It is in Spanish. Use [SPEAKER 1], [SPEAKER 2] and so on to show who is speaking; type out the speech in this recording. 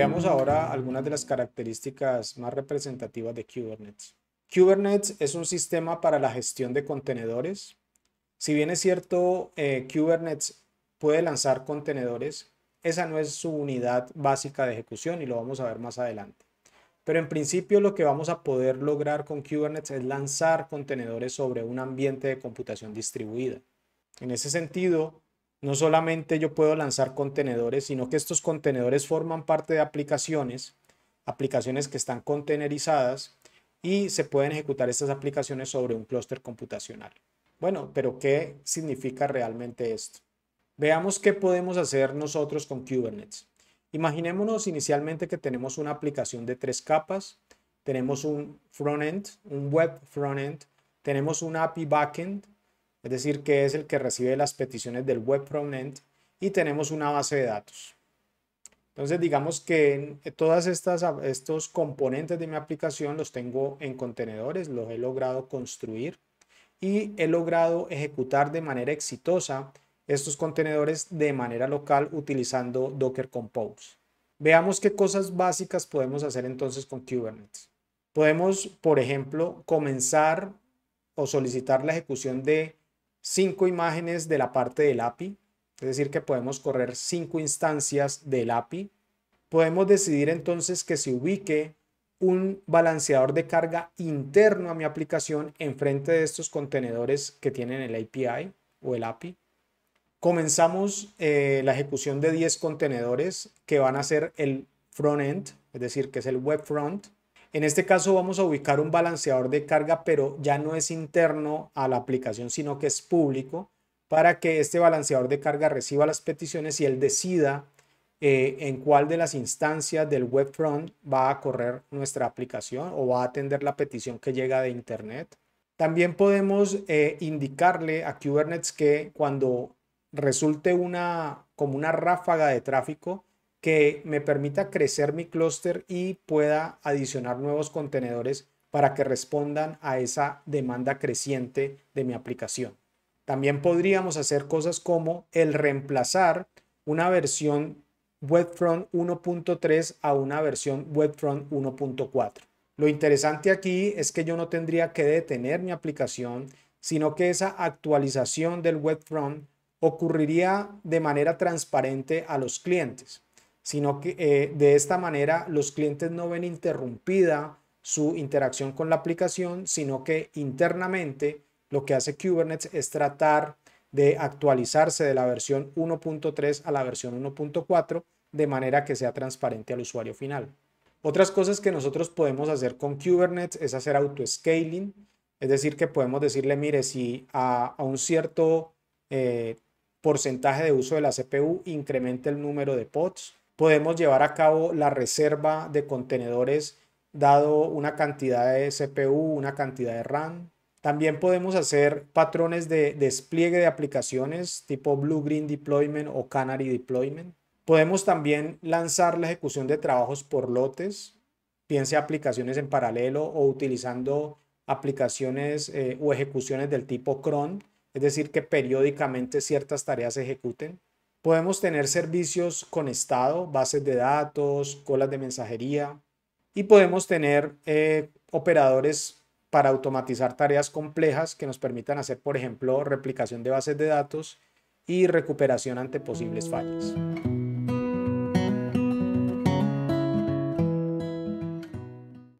[SPEAKER 1] Veamos ahora algunas de las características más representativas de Kubernetes. Kubernetes es un sistema para la gestión de contenedores. Si bien es cierto, que eh, Kubernetes puede lanzar contenedores, esa no es su unidad básica de ejecución y lo vamos a ver más adelante. Pero en principio lo que vamos a poder lograr con Kubernetes es lanzar contenedores sobre un ambiente de computación distribuida. En ese sentido, no solamente yo puedo lanzar contenedores, sino que estos contenedores forman parte de aplicaciones, aplicaciones que están contenerizadas y se pueden ejecutar estas aplicaciones sobre un clúster computacional. Bueno, pero ¿qué significa realmente esto? Veamos qué podemos hacer nosotros con Kubernetes. Imaginémonos inicialmente que tenemos una aplicación de tres capas, tenemos un frontend, un web frontend, tenemos un API backend es decir, que es el que recibe las peticiones del web prominent y tenemos una base de datos. Entonces digamos que eh, todos ah, estos componentes de mi aplicación los tengo en contenedores, los he logrado construir y he logrado ejecutar de manera exitosa estos contenedores de manera local utilizando Docker Compose. Veamos qué cosas básicas podemos hacer entonces con Kubernetes. Podemos, por ejemplo, comenzar o solicitar la ejecución de cinco imágenes de la parte del API, es decir, que podemos correr cinco instancias del API. Podemos decidir entonces que se ubique un balanceador de carga interno a mi aplicación enfrente de estos contenedores que tienen el API o el API. Comenzamos eh, la ejecución de 10 contenedores que van a ser el front-end, es decir, que es el web front, en este caso vamos a ubicar un balanceador de carga, pero ya no es interno a la aplicación, sino que es público, para que este balanceador de carga reciba las peticiones y él decida eh, en cuál de las instancias del webfront va a correr nuestra aplicación o va a atender la petición que llega de Internet. También podemos eh, indicarle a Kubernetes que cuando resulte una, como una ráfaga de tráfico, que me permita crecer mi clúster y pueda adicionar nuevos contenedores para que respondan a esa demanda creciente de mi aplicación. También podríamos hacer cosas como el reemplazar una versión Webfront 1.3 a una versión Webfront 1.4. Lo interesante aquí es que yo no tendría que detener mi aplicación, sino que esa actualización del Webfront ocurriría de manera transparente a los clientes sino que eh, de esta manera los clientes no ven interrumpida su interacción con la aplicación, sino que internamente lo que hace Kubernetes es tratar de actualizarse de la versión 1.3 a la versión 1.4 de manera que sea transparente al usuario final. Otras cosas que nosotros podemos hacer con Kubernetes es hacer auto-scaling, es decir, que podemos decirle, mire, si a, un cierto eh, porcentaje de uso de la CPU incrementa el número de pods, podemos llevar a cabo la reserva de contenedores dado una cantidad de CPU, una cantidad de RAM. También podemos hacer patrones de despliegue de aplicaciones tipo Blue Green Deployment o Canary Deployment. Podemos también lanzar la ejecución de trabajos por lotes, piense aplicaciones en paralelo o utilizando aplicaciones eh, o ejecuciones del tipo cron, es decir, que periódicamente ciertas tareas se ejecuten. Podemos tener servicios con estado, bases de datos, colas de mensajería y podemos tener eh, operadores para automatizar tareas complejas que nos permitan hacer, por ejemplo, replicación de bases de datos y recuperación ante posibles fallas.